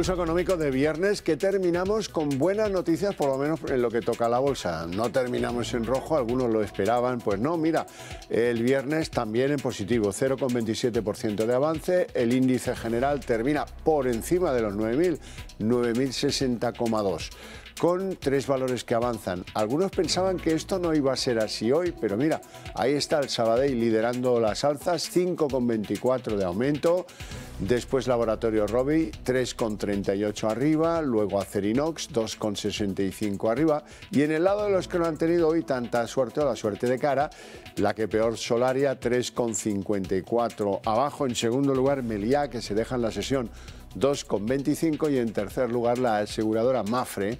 Pulso económico de viernes que terminamos con buenas noticias, por lo menos en lo que toca a la bolsa. No terminamos en rojo, algunos lo esperaban, pues no, mira, el viernes también en positivo, 0,27% de avance, el índice general termina por encima de los 9.000, 9.060,2 con tres valores que avanzan. Algunos pensaban que esto no iba a ser así hoy, pero mira, ahí está el Sabadell liderando las alzas, 5,24 de aumento, después Laboratorio Robi, 3,38 arriba, luego Acerinox, 2,65 arriba, y en el lado de los que no han tenido hoy tanta suerte o la suerte de cara, la que peor Solaria, 3,54 abajo, en segundo lugar Meliá, que se deja en la sesión 2,25 y en tercer lugar la aseguradora Mafre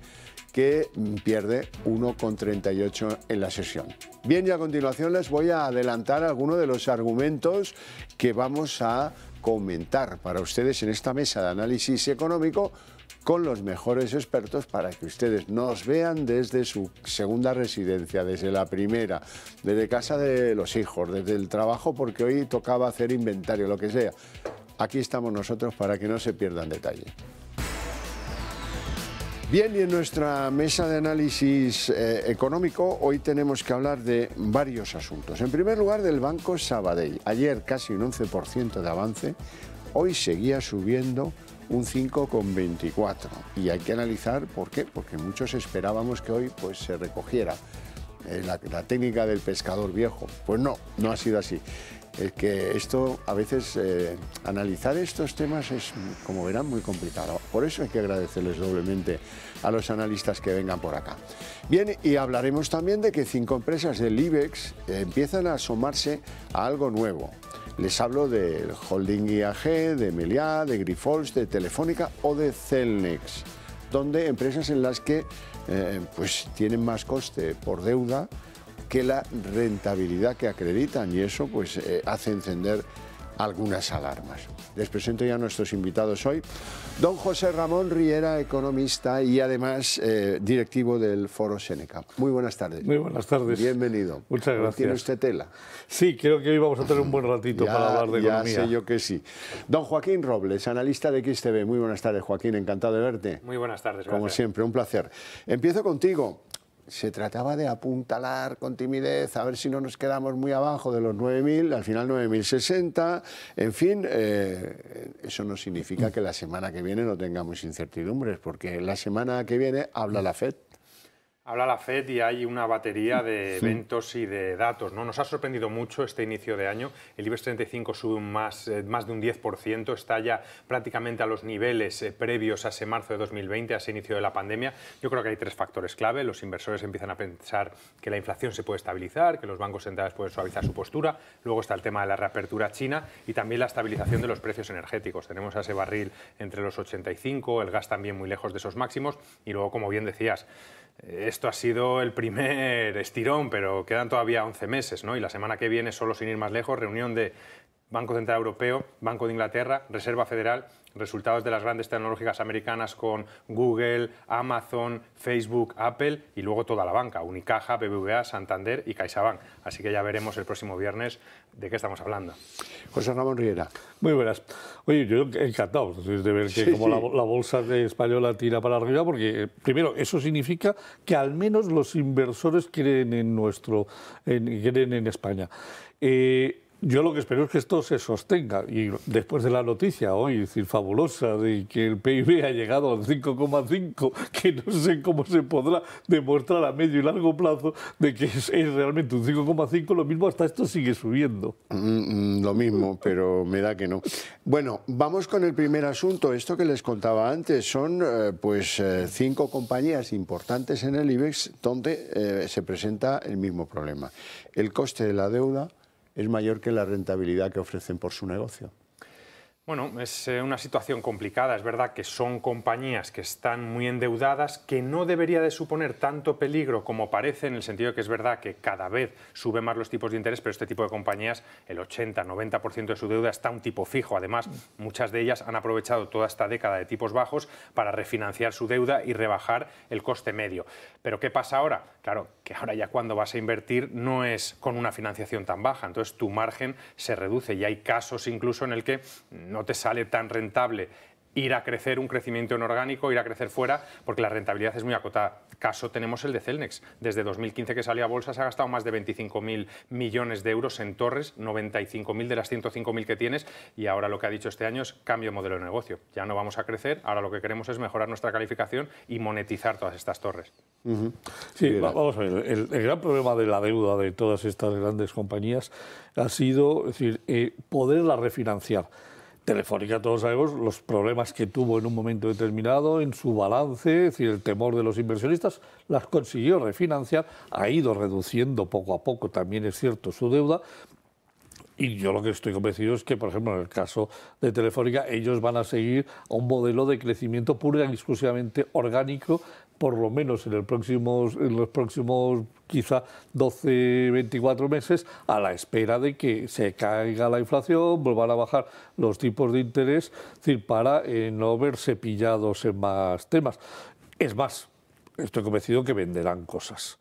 que pierde 1,38 en la sesión. Bien, y a continuación les voy a adelantar algunos de los argumentos que vamos a comentar para ustedes en esta mesa de análisis económico con los mejores expertos para que ustedes nos vean desde su segunda residencia, desde la primera, desde casa de los hijos, desde el trabajo, porque hoy tocaba hacer inventario, lo que sea. Aquí estamos nosotros para que no se pierdan detalle. Bien, y en nuestra mesa de análisis eh, económico hoy tenemos que hablar de varios asuntos. En primer lugar, del Banco Sabadell. Ayer casi un 11% de avance, hoy seguía subiendo un 5,24. Y hay que analizar por qué, porque muchos esperábamos que hoy pues, se recogiera eh, la técnica del pescador viejo. Pues no, no ha sido así es que esto, a veces, eh, analizar estos temas es, como verán, muy complicado. Por eso hay que agradecerles doblemente a los analistas que vengan por acá. Bien, y hablaremos también de que cinco empresas del IBEX eh, empiezan a asomarse a algo nuevo. Les hablo del holding IAG, de Meliá, de Grifols, de Telefónica o de Celnex, donde empresas en las que eh, pues tienen más coste por deuda que la rentabilidad que acreditan y eso pues eh, hace encender algunas alarmas. Les presento ya a nuestros invitados hoy. Don José Ramón Riera, economista y además eh, directivo del Foro Seneca. Muy buenas tardes. Muy buenas tardes. Bienvenido. Muchas gracias. ¿Tiene usted tela? Sí, creo que hoy vamos a tener un buen ratito para hablar de economía. Ya sé yo que sí. Don Joaquín Robles, analista de XTV. Muy buenas tardes, Joaquín. Encantado de verte. Muy buenas tardes. Como siempre, un placer. Empiezo contigo se trataba de apuntalar con timidez, a ver si no nos quedamos muy abajo de los 9.000, al final 9.060, en fin, eh, eso no significa que la semana que viene no tengamos incertidumbres, porque la semana que viene habla la FED. Habla la FED y hay una batería de eventos y de datos. ¿no? Nos ha sorprendido mucho este inicio de año. El IBEX 35 sube más, eh, más de un 10%, está ya prácticamente a los niveles eh, previos a ese marzo de 2020, a ese inicio de la pandemia. Yo creo que hay tres factores clave. Los inversores empiezan a pensar que la inflación se puede estabilizar, que los bancos centrales pueden suavizar su postura. Luego está el tema de la reapertura china y también la estabilización de los precios energéticos. Tenemos a ese barril entre los 85, el gas también muy lejos de esos máximos. Y luego, como bien decías, esto ha sido el primer estirón, pero quedan todavía 11 meses, ¿no? Y la semana que viene, solo sin ir más lejos, reunión de Banco Central Europeo, Banco de Inglaterra, Reserva Federal resultados de las grandes tecnológicas americanas con Google, Amazon, Facebook, Apple y luego toda la banca, Unicaja, BBVA, Santander y CaixaBank. Así que ya veremos el próximo viernes de qué estamos hablando. José Ramón Riera. Muy buenas. Oye, yo encantado de ver que La, bolsa de española tira para arriba, porque eh, primero, eso significa que al menos los inversores creen en nuestro, España. Eh, yo lo que espero es que esto se sostenga y después de la noticia hoy, decir, fabulosa, de que el PIB ha llegado al 5,5, que no sé cómo se podrá demostrar a medio y largo plazo de que es, realmente un 5,5, lo mismo hasta esto sigue subiendo. Mm, mm, lo mismo, pero me da que no. Bueno, vamos con el primer asunto. Esto que les contaba antes son eh, pues eh, cinco compañías importantes en el IBEX donde eh, se presenta el mismo problema. El coste de la deuda es mayor que la rentabilidad que ofrecen por su negocio. Bueno, es eh, una situación complicada. Es verdad que son compañías que están muy endeudadas, que no debería de suponer tanto peligro como parece, en el sentido de que es verdad que cada vez sube más los tipos de interés, pero este tipo de compañías, el 80-90% de su deuda está a un tipo fijo. Además, muchas de ellas han aprovechado toda esta década de tipos bajos para refinanciar su deuda y rebajar el coste medio. Pero ¿qué pasa ahora? Claro, que ahora ya cuando vas a invertir no es con una financiación tan baja, entonces tu margen se reduce y hay casos incluso en el que no no te sale tan rentable ir a crecer un crecimiento orgánico, ir a crecer fuera, porque la rentabilidad es muy acotada. Caso tenemos el de Celnex. Desde 2015 que salió a bolsa se ha gastado más de 25.000 millones de euros en torres, 95.000 de las 105.000 que tienes y ahora lo que ha dicho este año es cambio de modelo de negocio. Ya no vamos a crecer, ahora lo que queremos es mejorar nuestra calificación y monetizar todas estas torres. Sí, vamos a ver, el, gran problema de la deuda de todas estas grandes compañías ha sido es decir, eh, poderla refinanciar. Telefónica, todos sabemos los problemas que tuvo en un momento determinado, en su balance, es decir, el temor de los inversionistas, las consiguió refinanciar, ha ido reduciendo poco a poco, también es cierto, su deuda, y yo lo que estoy convencido es que, por ejemplo, en el caso de Telefónica, ellos van a seguir a un modelo de crecimiento pura y exclusivamente orgánico por lo menos en, los próximos quizá 12, 24 meses, a la espera de que se caiga la inflación, vuelvan a bajar los tipos de interés, para eh, no verse pillados en más temas. Es más, estoy convencido que venderán cosas.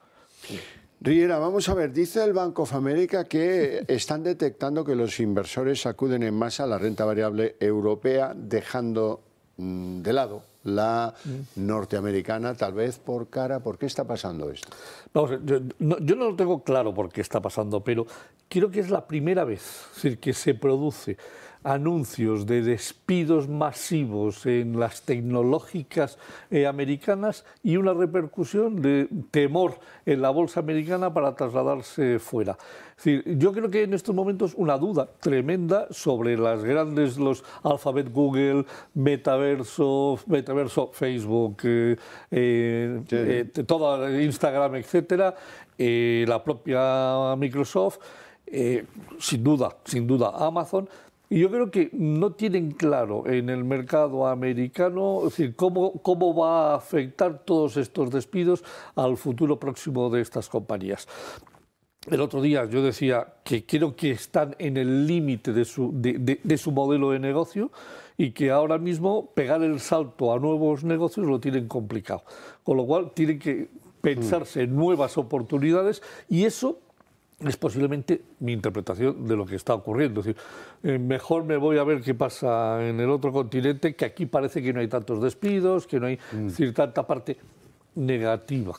Riera, vamos a ver, dice el Banco of America que están detectando que los inversores acuden en masa a la renta variable europea, dejando mm, de lado la mm. norteamericana, tal vez por cara. ¿Por qué está pasando esto? yo, no, lo tengo claro por qué está pasando, pero creo que es la primera vez que se produce anuncios de despidos masivos en las tecnológicas eh, americanas y una repercusión de temor en la bolsa americana para trasladarse fuera. yo creo que en estos momentos una duda tremenda sobre las grandes, los Alphabet, Google, Metaverso, Metaverso, Facebook, eh, eh, eh Instagram, etcétera, la propia Microsoft, sin duda, sin duda Amazon. Y yo creo que no tienen claro en el mercado americano decir, cómo, cómo va a afectar todos estos despidos al futuro próximo de estas compañías. El otro día yo decía que creo que están en el límite de su, de, su modelo de negocio y que ahora mismo pegar el salto a nuevos negocios lo tienen complicado. Con lo cual tienen que mm. pensarse nuevas oportunidades y eso es posiblemente mi interpretación de lo que está ocurriendo. decir, eh, mejor me voy a ver qué pasa en el otro continente, que aquí parece que no hay tantos despidos, que no hay mm. tanta parte negativa.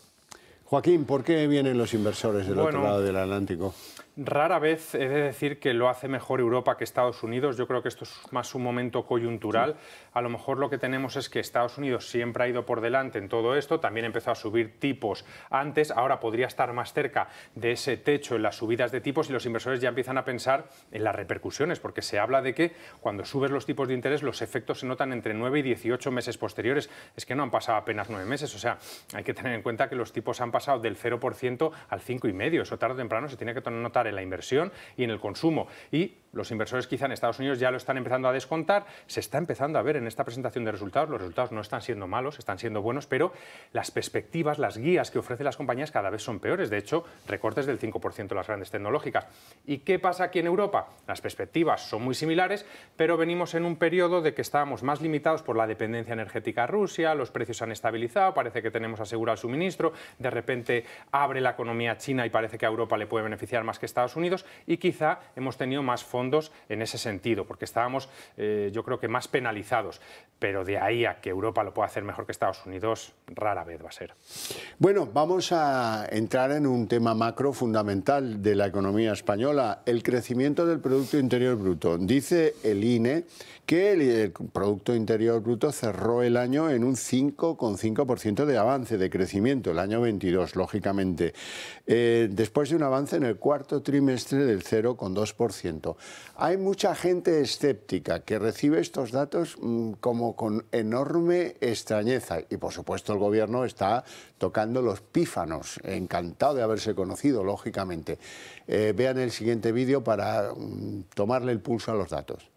Joaquín, ¿por qué vienen los inversores del otro lado del Atlántico? Rara vez he de decir que lo hace mejor Europa que Estados Unidos. Yo creo que esto es más un momento coyuntural. A lo mejor lo que tenemos es que Estados Unidos siempre ha ido por delante en todo esto. También empezó a subir tipos antes. Ahora podría estar más cerca de ese techo en las subidas de tipos y los inversores ya empiezan a pensar en las repercusiones, porque se habla de que cuando subes los tipos de interés los efectos se notan entre 9 y 18 meses posteriores. Es que no han pasado apenas 9 meses. O sea, hay que tener en cuenta que los tipos han pasado del 0% al 5,5. Eso tarde o temprano se tiene que notar en la inversión y en el consumo. Y los inversores quizá en Estados Unidos ya lo están empezando a descontar, se está empezando a ver en esta presentación de resultados, los resultados no están siendo malos, están siendo buenos, pero las perspectivas, las guías que ofrecen las compañías cada vez son peores, de hecho, recortes del 5% en las grandes tecnológicas. ¿Y qué pasa aquí en Europa? Las perspectivas son muy similares, pero venimos en un periodo de que estábamos más limitados por la dependencia energética a Rusia, los precios se han estabilizado, parece que tenemos asegurado el suministro, de repente abre la economía china y parece que a Europa le puede beneficiar más que Estados Unidos y quizá hemos tenido más fondos en ese sentido, porque estábamos eh, yo creo que más penalizados, pero de ahí a que Europa lo pueda hacer mejor que Estados Unidos, rara vez va a ser. Bueno, vamos a entrar en un tema macro fundamental de la economía española, el crecimiento del Producto Interior Bruto. Dice el INE que el, Producto Interior Bruto cerró el año en un 5,5% de avance, de crecimiento, el año 22, lógicamente. Eh, después de un avance en el cuarto trimestre del 0,2%. Hay mucha gente escéptica que recibe estos datos mm, como con enorme extrañeza y por supuesto el gobierno está tocando los pífanos, encantado de haberse conocido, lógicamente. Eh, vean el siguiente vídeo para mm, tomarle el pulso a los datos.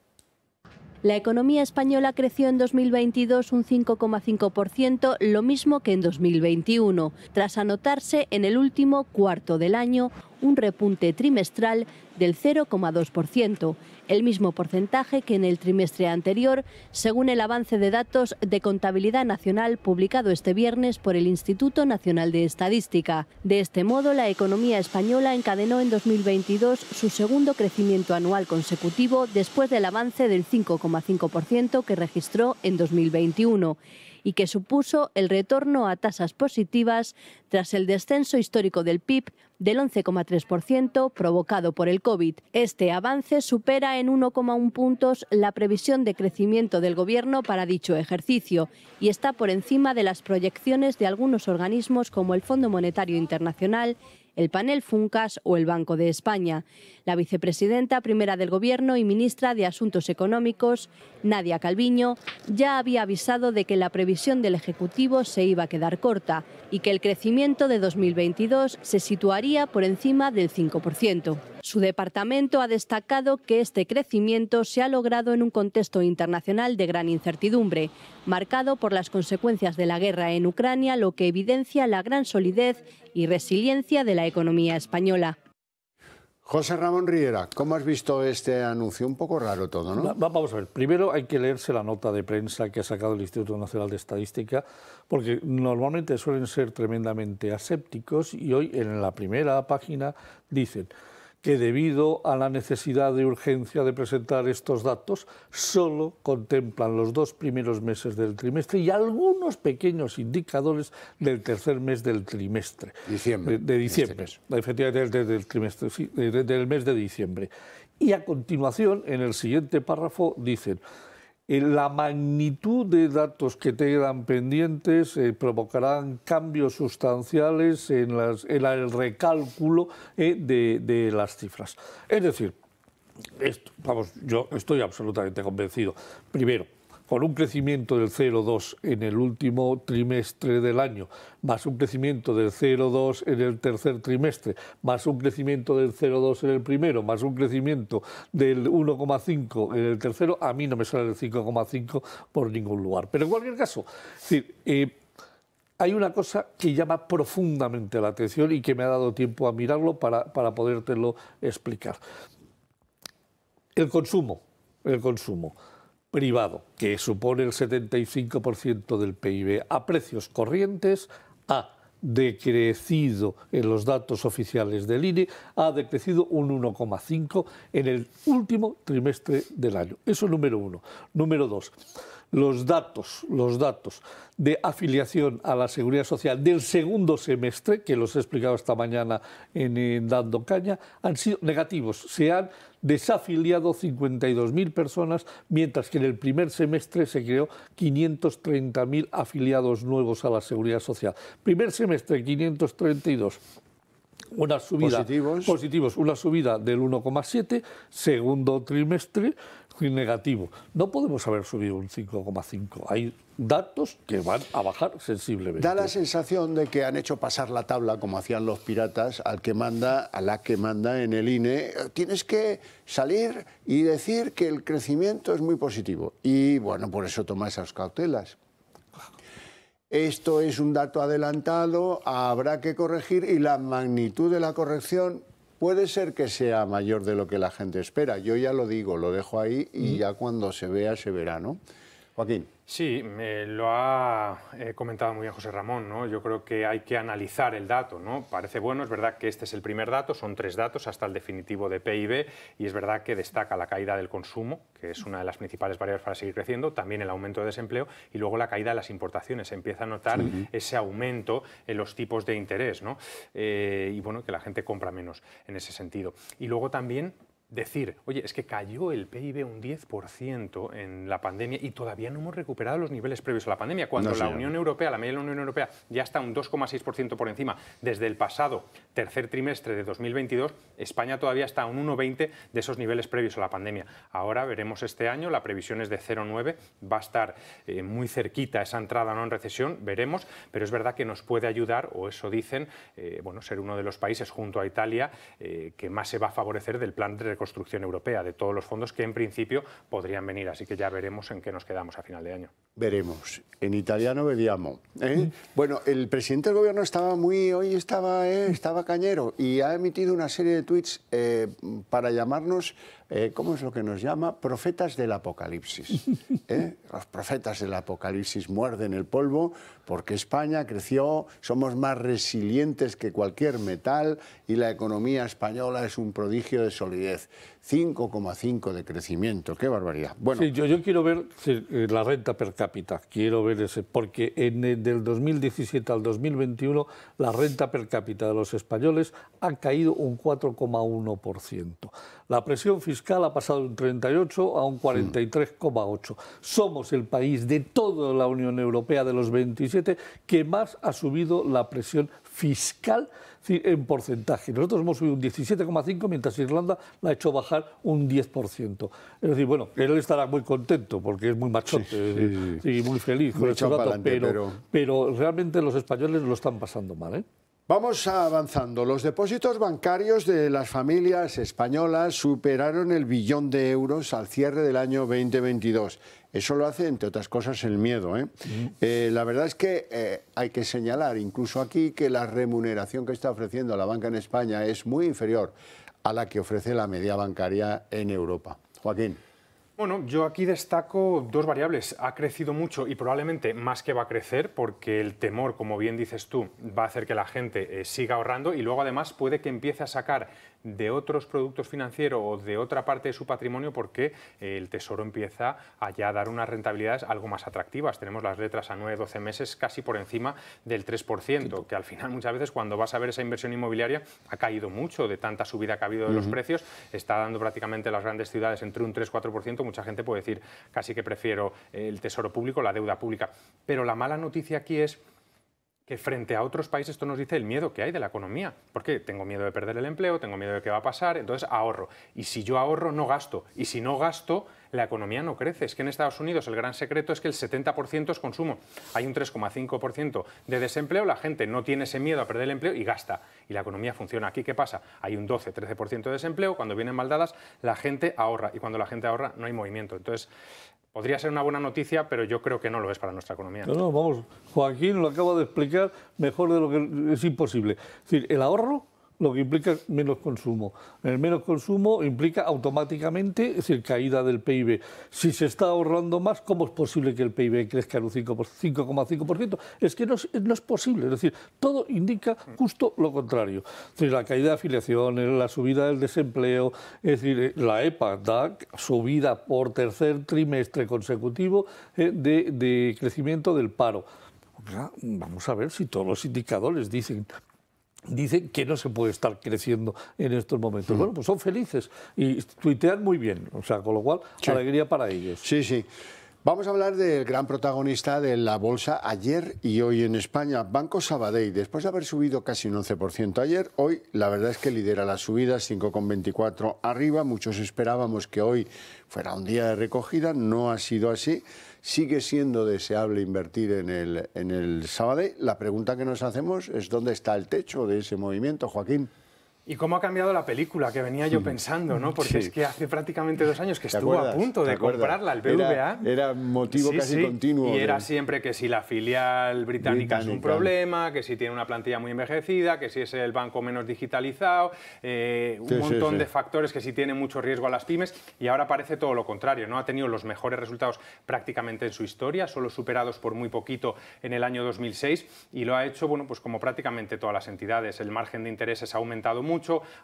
La economía española creció en 2022 un 5,5%, lo mismo que en 2021, tras anotarse en el último cuarto del año un repunte trimestral del 0,2%, el mismo porcentaje que en el trimestre anterior, según el avance de datos de contabilidad nacional publicado este viernes por el Instituto Nacional de Estadística. De este modo, la economía española encadenó en 2022 su segundo crecimiento anual consecutivo después del avance del 5,5% que registró en 2021 y que supuso el retorno a tasas positivas tras el descenso histórico del PIB del 11,3% provocado por el COVID. Este avance supera en 1,1 puntos la previsión de crecimiento del Gobierno para dicho ejercicio y está por encima de las proyecciones de algunos organismos como el Fondo Monetario Internacional, el panel Funcas o el Banco de España. La vicepresidenta primera del Gobierno y ministra de Asuntos Económicos, Nadia Calviño, ya había avisado de que la previsión del Ejecutivo se iba a quedar corta y que el crecimiento de 2022 se situaría por encima del 5%. Su departamento ha destacado que este crecimiento se ha logrado en un contexto internacional de gran incertidumbre, marcado por las consecuencias de la guerra en Ucrania, lo que evidencia la gran solidez y resiliencia de la economía española. José Ramón Riera, ¿cómo has visto este anuncio? Un poco raro todo, ¿no? vamos a ver, primero hay que leerse la nota de prensa que ha sacado el Instituto Nacional de Estadística, porque normalmente suelen ser tremendamente asépticos y hoy en la primera página dicen que debido a la necesidad de urgencia de presentar estos datos, solo contemplan los dos primeros meses del trimestre y algunos pequeños indicadores del tercer mes del trimestre. Diciembre. De, diciembre, la efectivamente, del trimestre, del mes de diciembre. Y a continuación, en el siguiente párrafo, dicen la magnitud de datos que te quedan pendientes eh, provocarán cambios sustanciales en, el recálculo eh, de, de, las cifras. Es decir, esto, vamos, yo estoy absolutamente convencido. Primero, con un crecimiento del 0,2 en el último trimestre del año, más un crecimiento del 0,2 en el tercer trimestre, más un crecimiento del 0,2 en el primero, más un crecimiento del 1,5 en el tercero, a mí no me sale el 5,5 por ningún lugar. Pero en cualquier caso, eh, hay una cosa que llama profundamente la atención y que me ha dado tiempo a mirarlo para, para podértelo explicar. El consumo, el consumo privado, que supone el 75% del PIB, a precios corrientes, ha decrecido en los datos oficiales del INE, ha decrecido un 1,5 en el último trimestre del año. Eso número uno. Número dos, los datos, los datos de afiliación a la Seguridad Social del segundo semestre, que los he explicado esta mañana en, en Dando Caña, han sido negativos. Se han desafiliado 52.000 personas, mientras que en el primer semestre se creó 530.000 afiliados nuevos a la Seguridad Social. Primer semestre, 532 una subida positivos, una subida del 1,7, segundo trimestre negativo. No podemos haber subido un 5,5. Hay datos que van a bajar sensiblemente. Da la sensación de que han hecho pasar la tabla, como hacían los piratas, al que manda, a la que manda en el INE. Tienes que salir y decir que el crecimiento es muy positivo. Y bueno, por eso toma esas cautelas. Esto es un dato adelantado, habrá que corregir y la magnitud de la corrección puede ser que sea mayor de lo que la gente espera. Yo ya lo digo, lo dejo ahí y mm. ya cuando se vea se verá, ¿no? Joaquín. Sí, me lo ha eh, comentado muy bien José Ramón, ¿no? Yo creo que hay que analizar el dato, ¿no? Parece bueno, es verdad que este es el primer dato, son tres datos hasta el definitivo de PIB y es verdad que destaca la caída del consumo, que es una de las principales variables para seguir creciendo, también el aumento de desempleo y luego la caída de las importaciones. empieza a notar ese aumento en los tipos de interés, ¿no? Eh, y bueno, que la gente compra menos en ese sentido. Y luego también decir, oye, es que cayó el PIB un 10% en la pandemia y todavía no hemos recuperado los niveles previos a la pandemia, cuando la Unión Europea, la media de la Unión Europea, ya está un 2,6% por encima desde el pasado tercer trimestre de 2022, España todavía está a un 1,20 de esos niveles previos a la pandemia. Ahora veremos este año, la previsión es de 0,9, va a estar eh, muy cerquita esa entrada no en recesión, veremos, pero es verdad que nos puede ayudar, o eso dicen, eh, bueno, ser uno de los países junto a Italia eh, que más se va a favorecer del plan de construcción europea, de todos los fondos que en principio podrían venir. Así que ya veremos en qué nos quedamos a final de año veremos. En italiano vediamo. ¿eh? Bueno, el presidente del gobierno estaba muy, hoy estaba, ¿eh? estaba cañero y ha emitido una serie de tweets eh, para llamarnos, ¿cómo es lo que nos llama? Profetas del apocalipsis. Los profetas del apocalipsis muerden el polvo porque España creció, somos más resilientes que cualquier metal y la economía española es un prodigio de solidez. 5,5 de crecimiento, qué barbaridad. Bueno, yo, yo quiero ver la renta per cápita Quiero ver ese, porque del 2017 al 2021 la renta per cápita de los españoles ha caído un 4,1%. La presión fiscal ha pasado de un 38 a un 43,8. Somos el país de toda la Unión Europea de los 27 que más ha subido la presión fiscal en porcentaje. Nosotros hemos subido un 17,5 mientras Irlanda la ha hecho bajar un 10%. Es decir, bueno, él estará muy contento porque es muy machote y muy feliz con estos datos, pero, pero... realmente los españoles lo están pasando mal. ¿eh? Vamos avanzando. Los depósitos bancarios de las familias españolas superaron el billón de euros al cierre del año 2022. Eso lo hace, entre otras cosas, el miedo. ¿eh? Mm. Eh, la verdad es que eh, hay que señalar, incluso aquí, que la remuneración que está ofreciendo la banca en España es muy inferior a la que ofrece la media bancaria en Europa. Joaquín. Bueno, yo aquí destaco dos variables. Ha crecido mucho y probablemente más que va a crecer porque el temor, como bien dices tú, va a hacer que la gente siga ahorrando y luego además puede que empiece a sacar de otros productos financieros o de otra parte de su patrimonio porque el Tesoro empieza a dar unas rentabilidades algo más atractivas. Tenemos las letras a 9, 12 meses casi por encima del 3%, que al final muchas veces cuando vas a ver esa inversión inmobiliaria ha caído mucho de tanta subida que ha habido de los precios, está dando prácticamente las grandes ciudades entre un 3-4%, mucha gente puede decir casi que prefiero el Tesoro Público, la deuda pública. Pero la mala noticia aquí es que frente a otros países esto nos dice el miedo que hay de la economía. Porque tengo miedo de perder el empleo, tengo miedo de qué va a pasar, entonces ahorro. Y si yo ahorro, no gasto. Y si no gasto, la economía no crece. Es que en Estados Unidos el gran secreto es que el 70% es consumo. Hay un 3,5% de desempleo, la gente no tiene ese miedo a perder el empleo y gasta. Y la economía funciona. Aquí, ¿qué pasa? Hay un 12-13% de desempleo, cuando vienen maldadas, la gente ahorra. Y cuando la gente ahorra, no hay movimiento. Entonces, Podría ser una buena noticia, pero yo creo que no lo es para nuestra economía. No, no, vamos, Joaquín lo acaba de explicar mejor de lo que es imposible. Es decir, el ahorro lo que implica menos consumo. El menos consumo implica automáticamente es decir, caída del PIB. Si se está ahorrando más, ¿cómo es posible que el PIB crezca en un 5,5%? Es que no es, posible. Es decir, todo indica justo lo contrario. Es decir, la caída de afiliaciones, la subida del desempleo, es decir, eh, la EPA da subida por tercer trimestre consecutivo eh, de crecimiento del paro. Pues vamos a ver si todos los indicadores dicen dicen que no se puede estar creciendo en estos momentos. Bueno, pues son felices y tuitean muy bien, o sea, con lo cual, alegría para ellos. Sí, sí. Vamos a hablar del gran protagonista de la bolsa ayer y hoy en España, Banco Sabadell. Después de haber subido casi un 11% ayer, hoy la verdad es que lidera la subida, 5,24 arriba. Muchos esperábamos que hoy fuera un día de recogida, no ha sido así sigue siendo deseable invertir en el, en el La pregunta que nos hacemos es dónde está el techo de ese movimiento, Joaquín. Y cómo ha cambiado la película, que venía yo mm. pensando, ¿no? Porque es que hace prácticamente dos años que estuvo a punto de comprarla, el BVA. Era, motivo casi continuo. Y era siempre que si la filial británica, es un problema, que si tiene una plantilla muy envejecida, que si es el banco menos digitalizado, eh, un montón de factores que si tiene mucho riesgo a las pymes. Y ahora parece todo lo contrario, ¿no? Ha tenido los mejores resultados prácticamente en su historia, solo superados por muy poquito en el año 2006. Y lo ha hecho, bueno, pues como prácticamente todas las entidades. El margen de intereses ha aumentado mucho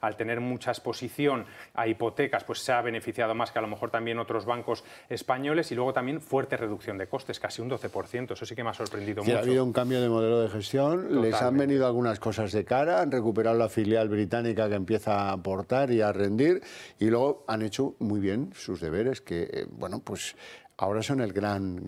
al tener mucha exposición a hipotecas, pues se ha beneficiado más que a lo mejor también otros bancos españoles y luego también fuerte reducción de costes, casi un 12%, eso sí que me ha sorprendido mucho. Ha habido un cambio de modelo de gestión, les han venido algunas cosas de cara, han recuperado la filial británica que empieza a aportar y a rendir y luego han hecho muy bien sus deberes que, eh, bueno, pues ahora son el gran,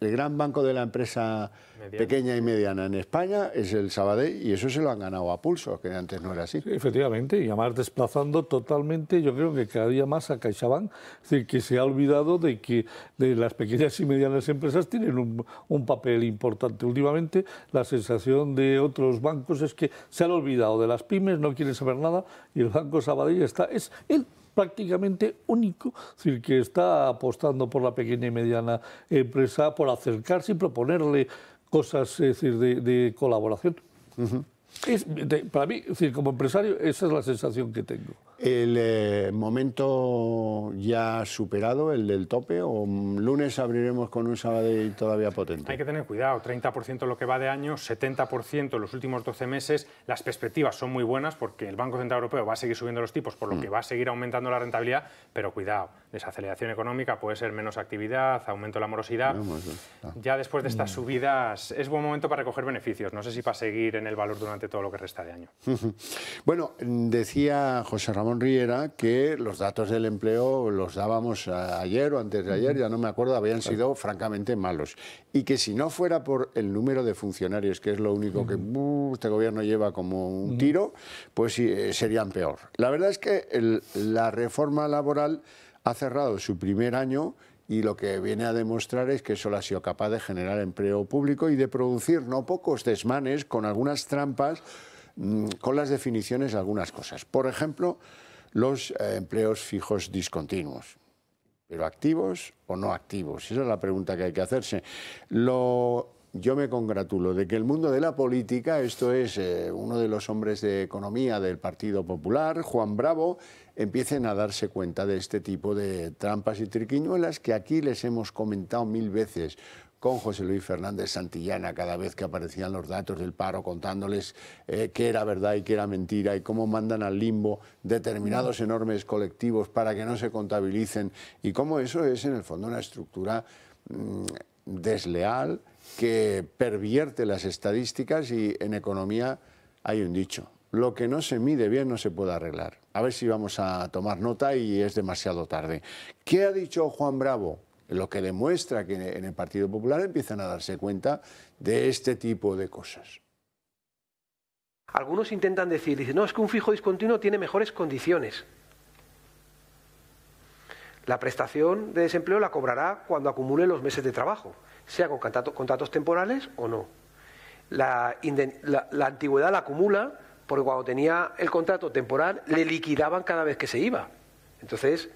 el gran banco de la empresa pequeña y mediana en España, es el Sabadell, y eso se lo han ganado a pulso, que antes no era así. efectivamente, y además desplazando totalmente, yo creo que cada día más a CaixaBank, decir, que se ha olvidado de que de las pequeñas y medianas empresas tienen un, papel importante. Últimamente la sensación de otros bancos es que se han olvidado de las pymes, no quieren saber nada, y el Banco Sabadell está... Es el prácticamente único, es decir, que está apostando por la pequeña y mediana empresa, por acercarse y proponerle cosas es decir, de, colaboración. es, para mí, es decir, como empresario, esa es la sensación que tengo. El eh, momento ya superado, el del tope, o lunes abriremos con un sábado todavía potente. Hay que tener cuidado, 30% lo que va de año, 70% los últimos 12 meses. Las perspectivas son muy buenas porque el Banco Central Europeo va a seguir subiendo los tipos, por lo mm. que va a seguir aumentando la rentabilidad, pero cuidado, desaceleración económica puede ser menos actividad, aumento de la morosidad. Ah. Ya después de estas mm. subidas es buen momento para recoger beneficios, no sé si para seguir en el valor durante todo lo que resta de año. bueno, decía José Ramón que los datos del empleo los dábamos eh, ayer o antes de ayer, ya no me acuerdo, habían sido francamente malos. Y que si no fuera por el número de funcionarios, que es lo único que uh, este gobierno lleva como un tiro, pues eh, serían peor. La verdad es que la reforma laboral ha cerrado su primer año y lo que viene a demostrar es que solo ha sido capaz de generar empleo público y de producir no pocos desmanes con algunas trampas Mm, con las definiciones algunas cosas. Por ejemplo, los eh, empleos fijos discontinuos. ¿Pero activos o no activos? Esa es la pregunta que hay que hacerse. Lo yo me congratulo de que el mundo de la política, esto es eh, uno de los hombres de economía del Partido Popular, Juan Bravo, empiecen a darse cuenta de este tipo de trampas y triquiñuelas que aquí les hemos comentado mil veces con José Luis Fernández Santillana cada vez que aparecían los datos del paro, contándoles que eh, qué era verdad y qué era mentira y cómo mandan al limbo determinados enormes colectivos para que no se contabilicen y cómo eso es en el fondo una estructura mm, desleal que pervierte las estadísticas y en economía hay un dicho, lo que no se mide bien no se puede arreglar. A ver si vamos a tomar nota y es demasiado tarde. ¿Qué ha dicho Juan Bravo? lo que demuestra que en el Partido Popular empiezan a darse cuenta de este tipo de cosas. Algunos intentan decir, dicen, no, es que un fijo discontinuo tiene mejores condiciones. La prestación de desempleo la cobrará cuando acumule los meses de trabajo, sea con contratos temporales o no. La, la antigüedad la acumula porque cuando tenía el contrato temporal le liquidaban cada vez que se iba. Entonces,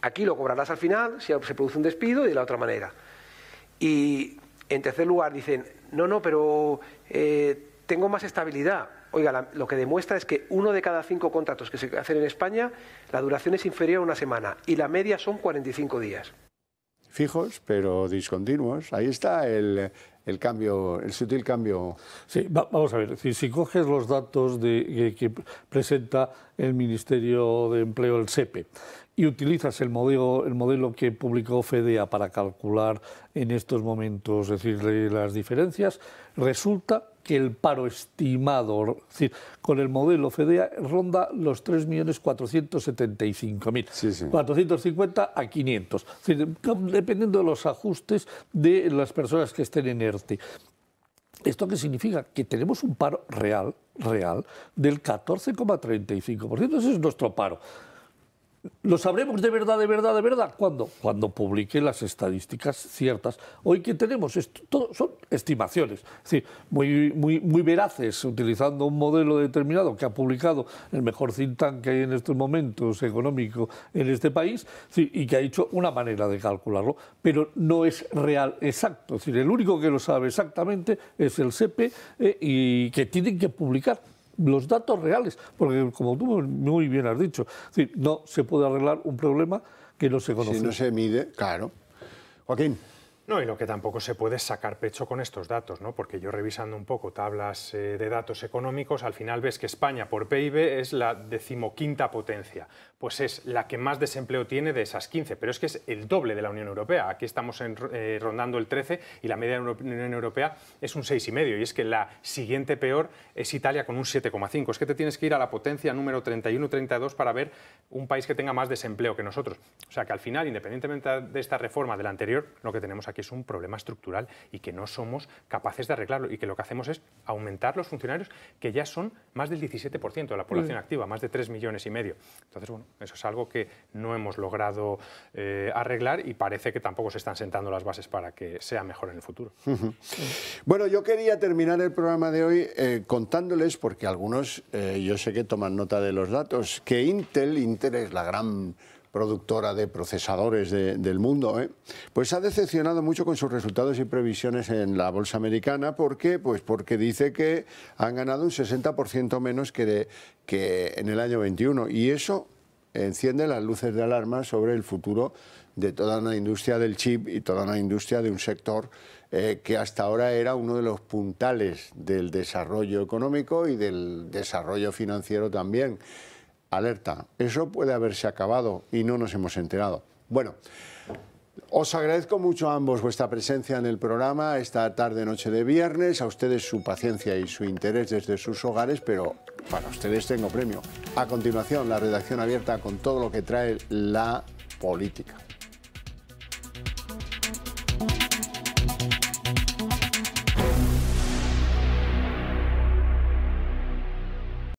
Aquí lo cobrarás al final si se produce un despido y de la otra manera. Y en tercer lugar dicen, no, no, pero eh, tengo más estabilidad. Oiga, lo que demuestra es que uno de cada cinco contratos que se hacen en España, la duración es inferior a una semana y la media son 45 días. Fijos, pero discontinuos. Ahí está el, el cambio, el sutil cambio. Sí, vamos a ver, si, coges los datos de, eh, que presenta el Ministerio de Empleo, el SEPE, y utilizas el modelo, el modelo que publicó FEDEA para calcular en estos momentos es decir, las diferencias, resulta que el paro estimado, decir, con el modelo FEDEA, ronda los 3.475.000, sí, 450 a 500, dependiendo de los ajustes de las personas que estén en ERTE. ¿Esto qué significa? Que tenemos un paro real, real, del 14,35%. Ese es nuestro paro. Lo sabremos de verdad, de verdad, de verdad. ¿Cuándo? Cuando publique las estadísticas ciertas. Hoy que tenemos, Esto, son estimaciones, muy, muy, muy veraces, utilizando un modelo determinado que ha publicado el mejor think que hay en estos momentos económico en este país y que ha hecho una manera de calcularlo, pero no es real exacto. decir, el único que lo sabe exactamente es el SEPE eh, y que tienen que publicar los datos reales, porque como tú muy bien has dicho, no se puede arreglar un problema que no se conoce. Si no se mide, claro. Joaquín. No, y lo que tampoco se puede es sacar pecho con estos datos, ¿no? porque yo revisando un poco tablas eh, de datos económicos, al final ves que España por PIB es la decimoquinta potencia, pues es la que más desempleo tiene de esas 15, pero es que es el doble de la Unión Europea, aquí estamos eh, rondando el 13 y la media de la Unión Europea es un 6,5 y es que la siguiente peor es Italia con un 7,5, es que te tienes que ir a la potencia número 31-32 para ver un país que tenga más desempleo que nosotros, o sea que al final, independientemente de esta reforma de la anterior, lo que tenemos aquí que es un problema estructural y que no somos capaces de arreglarlo y que lo que hacemos es aumentar los funcionarios que ya son más del 17% de la población mm. activa, más de 3 millones y medio. Entonces, bueno, eso es algo que no hemos logrado eh, arreglar y parece que tampoco se están sentando las bases para que sea mejor en el futuro. bueno, yo quería terminar el programa de hoy eh, contándoles, porque algunos eh, yo sé que toman nota de los datos, que Intel, Intel es la gran productora de procesadores del mundo, ¿eh? pues ha decepcionado mucho con sus resultados y previsiones en la bolsa americana. ¿Por qué? Pues porque dice que han ganado un 60% menos que, que en el año 21. Y eso enciende las luces de alarma sobre el futuro de toda una industria del chip y toda una industria de un sector eh, que hasta ahora era uno de los puntales del desarrollo económico y del desarrollo financiero también alerta, eso puede haberse acabado y no nos hemos enterado. Bueno, os agradezco mucho a ambos vuestra presencia en el programa esta tarde, noche de viernes, a ustedes su paciencia y su interés desde sus hogares, pero para ustedes tengo premio. A continuación, la redacción abierta con todo lo que trae la política.